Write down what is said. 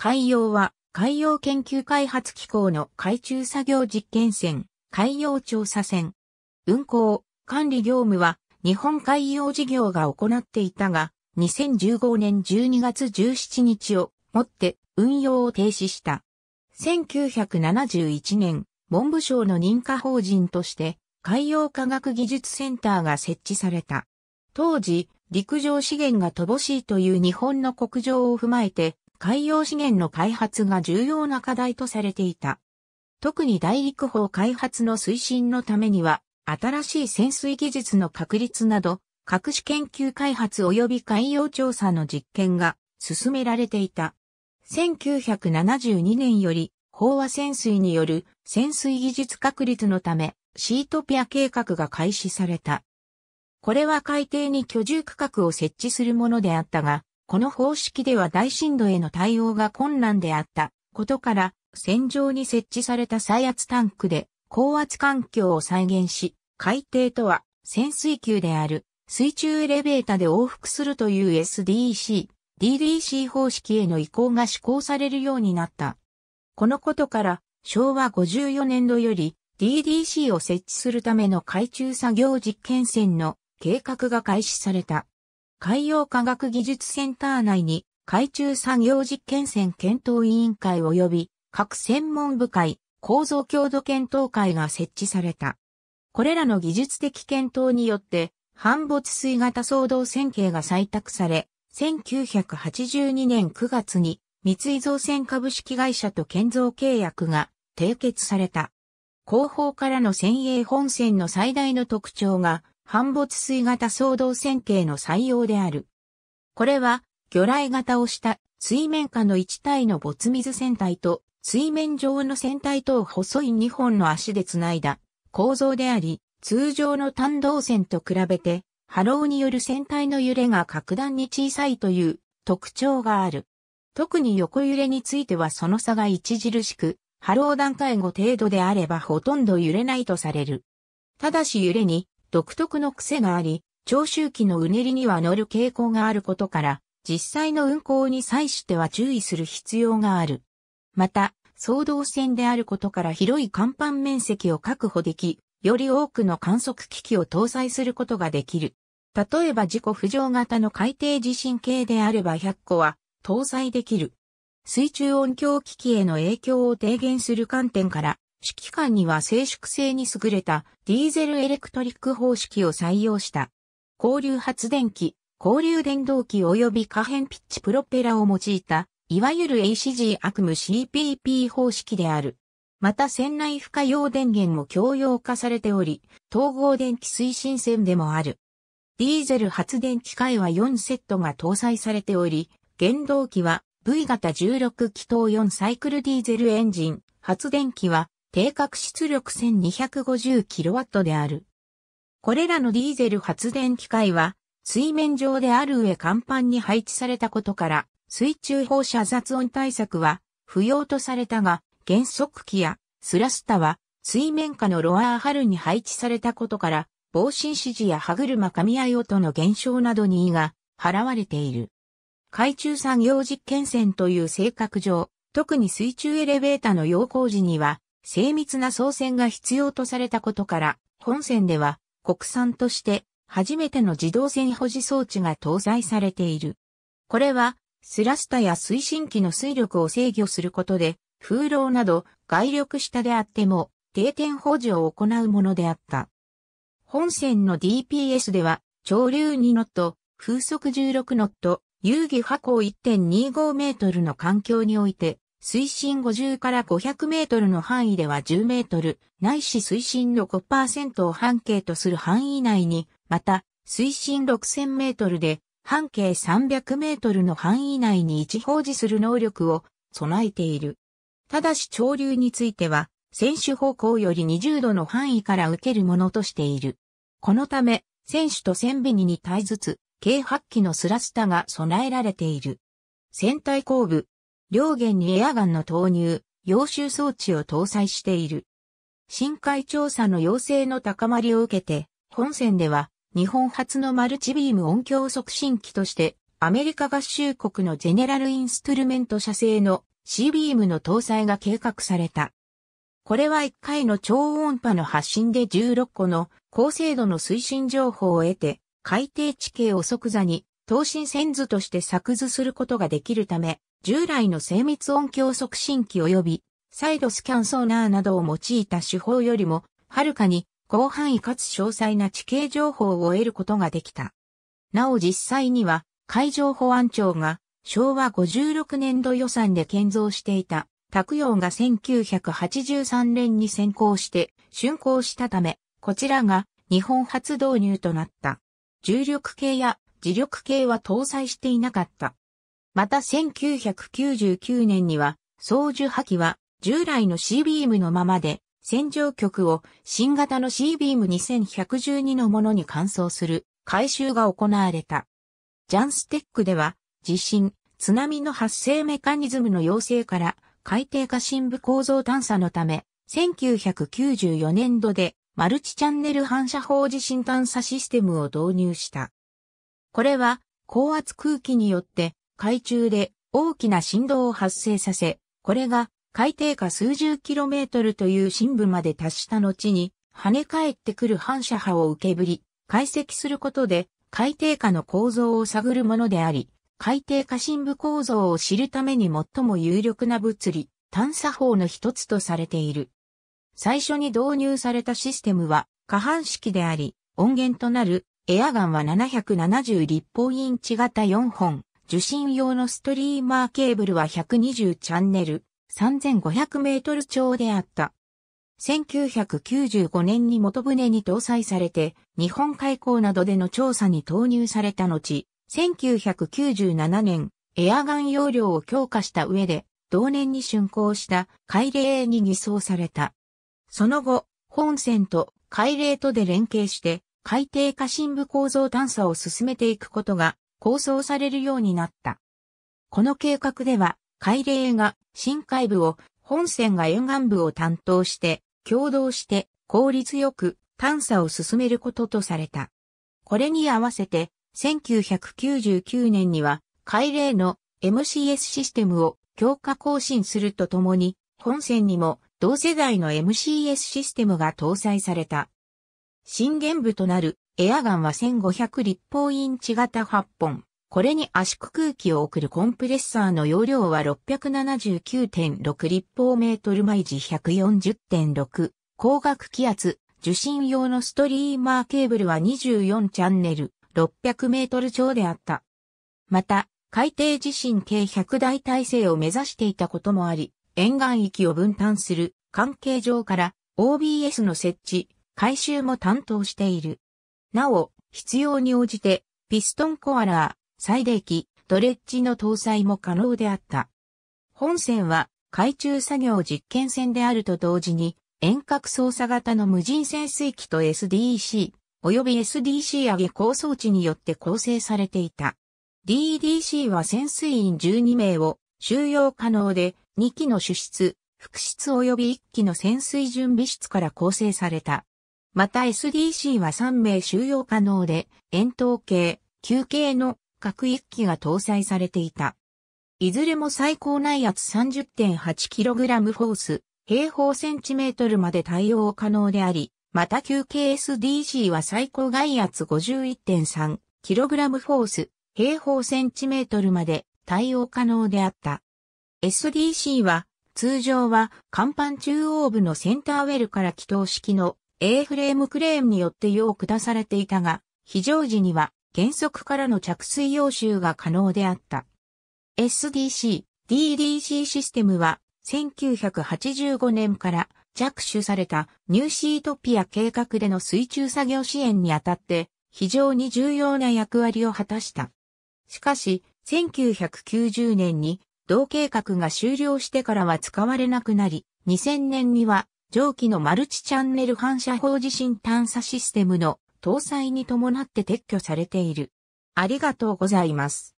海洋は海洋研究開発機構の海中作業実験船、海洋調査船。運航、管理業務は日本海洋事業が行っていたが、2015年12月17日をもって運用を停止した。1971年、文部省の認可法人として海洋科学技術センターが設置された。当時、陸上資源が乏しいという日本の国情を踏まえて、海洋資源の開発が重要な課題とされていた。特に大陸法開発の推進のためには、新しい潜水技術の確立など、各種研究開発及び海洋調査の実験が進められていた。1972年より、飽和潜水による潜水技術確立のため、シートピア計画が開始された。これは海底に居住区画を設置するものであったが、この方式では大震度への対応が困難であったことから、戦場に設置された再圧タンクで高圧環境を再現し、海底とは潜水球である水中エレベーターで往復するという s d c DDC 方式への移行が施行されるようになった。このことから昭和54年度より DDC を設置するための海中作業実験船の計画が開始された。海洋科学技術センター内に海中産業実験船検討委員会及び各専門部会、構造強度検討会が設置された。これらの技術的検討によって、反没水型騒動線形が採択され、1982年9月に三井造船株式会社と建造契約が締結された。後方からの先鋭本線の最大の特徴が反没水型総動線形の採用である。これは、魚雷型をした水面下の1体の没水船体と水面上の船体とを細い2本の足で繋いだ構造であり、通常の単動線と比べて波浪による船体の揺れが格段に小さいという特徴がある。特に横揺れについてはその差が著しく、波浪段階後程度であればほとんど揺れないとされる。ただし揺れに独特の癖があり、長周期のうねりには乗る傾向があることから、実際の運行に際しては注意する必要がある。また、総動線であることから広い甲板面積を確保でき、より多くの観測機器を搭載することができる。例えば自己浮上型の海底地震計であれば100個は搭載できる。水中音響機器への影響を低減する観点から、指揮官には静粛性に優れたディーゼルエレクトリック方式を採用した。交流発電機、交流電動機及び可変ピッチプロペラを用いた、いわゆる ACG 悪夢 CPP 方式である。また船内不可用電源も共用化されており、統合電気推進線でもある。ディーゼル発電機械は4セットが搭載されており、原動機は V 型16気筒4サイクルディーゼルエンジン、発電機は定格出力 1250kW である。これらのディーゼル発電機械は、水面上である上甲板に配置されたことから、水中放射雑音対策は不要とされたが、減速機やスラスタは水面下のロアーハルに配置されたことから、防振指示や歯車噛み合い音の減少などに意が払われている。海中産業実験船という性格上、特に水中エレベーターの要工事には精密な操船が必要とされたことから、本船では国産として初めての自動船保持装置が搭載されている。これは、スラスタや推進機の水力を制御することで、風浪など外力下であっても定点保持を行うものであった。本船の DPS では、潮流2ノット、風速16ノット、遊戯波高1.25メートルの環境において、水深50から500メートルの範囲では10メートル、ないし水深の5%を半径とする範囲内に、また、水深6000メートルで、半径300メートルの範囲内に位置表示する能力を備えている。ただし潮流については、選手方向より20度の範囲から受けるものとしている。このため、選手と船尾に2体ずつ、計8機のスラスタが備えられている。船体後部、両弦にエアガンの投入、揚収装置を搭載している。深海調査の要請の高まりを受けて、本船では日本初のマルチビーム音響促進機としてアメリカ合衆国のゼネラルインストゥルメント社製の C ビームの搭載が計画された。これは1回の超音波の発信で16個の高精度の推進情報を得て海底地形を即座に等身線図として作図することができるため従来の精密音響促進機及びサイドスキャンソーナーなどを用いた手法よりも、はるかに広範囲かつ詳細な地形情報を得ることができた。なお実際には、海上保安庁が昭和56年度予算で建造していた、拓洋が1983年に先行して竣工したため、こちらが日本初導入となった。重力系や磁力系は搭載していなかった。また1999年には、操縦破棄は従来の C ビームのままで、洗浄局を新型の C ビーム2112のものに換装する改修が行われた。ジャンステックでは、地震、津波の発生メカニズムの要請から、海底下深部構造探査のため、1994年度でマルチチャンネル反射法地震探査システムを導入した。これは、高圧空気によって海中で大きな振動を発生させ、これが海底下数十キロメートルという深部まで達した後に、跳ね返ってくる反射波を受けぶり、解析することで、海底下の構造を探るものであり、海底下深部構造を知るために最も有力な物理、探査法の一つとされている。最初に導入されたシステムは、下半式であり、音源となるエアガンは770立方インチ型4本、受信用のストリーマーケーブルは120チャンネル、3500メートル超であった。1995年に元船に搭載されて、日本海溝などでの調査に投入された後、1997年、エアガン容量を強化した上で、同年に竣工した海嶺に偽装された。その後、本船と海嶺とで連携して、海底下深部構造探査を進めていくことが構想されるようになった。この計画では、海嶺が深海部を、本船が沿岸部を担当して、共同して効率よく探査を進めることとされた。これに合わせて、1999年には、海嶺の MCS システムを強化更新するとともに、本船にも同世代の MCS システムが搭載された。震源部となるエアガンは1500立方インチ型8本。これに圧縮空気を送るコンプレッサーの容量は679.6立方メートル毎時140.6。光学気圧、受信用のストリーマーケーブルは24チャンネル、600メートル超であった。また、海底地震計100台体制を目指していたこともあり、沿岸域を分担する関係上から OBS の設置、回収も担当している。なお、必要に応じて、ピストンコアラー、最大機、ドレッジの搭載も可能であった。本船は、海中作業実験船であると同時に、遠隔操作型の無人潜水機と SDC、及び SDC 上げ構想置によって構成されていた。DDC は潜水員12名を収容可能で、2機の主室、副室及び1機の潜水準備室から構成された。また SDC は3名収容可能で、円筒形、球形の各1機が搭載されていた。いずれも最高内圧 30.8kg フォース、平方センチメートルまで対応可能であり、また球形 SDC は最高外圧 51.3kg フォース、平方センチメートルまで対応可能であった。SDC は、通常は甲板中央部のセンターウェルから起動式の A フレームクレーンによって用下されていたが、非常時には原則からの着水用集が可能であった。SDC、DDC システムは1985年から着手されたニューシートピア計画での水中作業支援にあたって非常に重要な役割を果たした。しかし、1990年に同計画が終了してからは使われなくなり、2000年には上記のマルチチャンネル反射法地震探査システムの搭載に伴って撤去されている。ありがとうございます。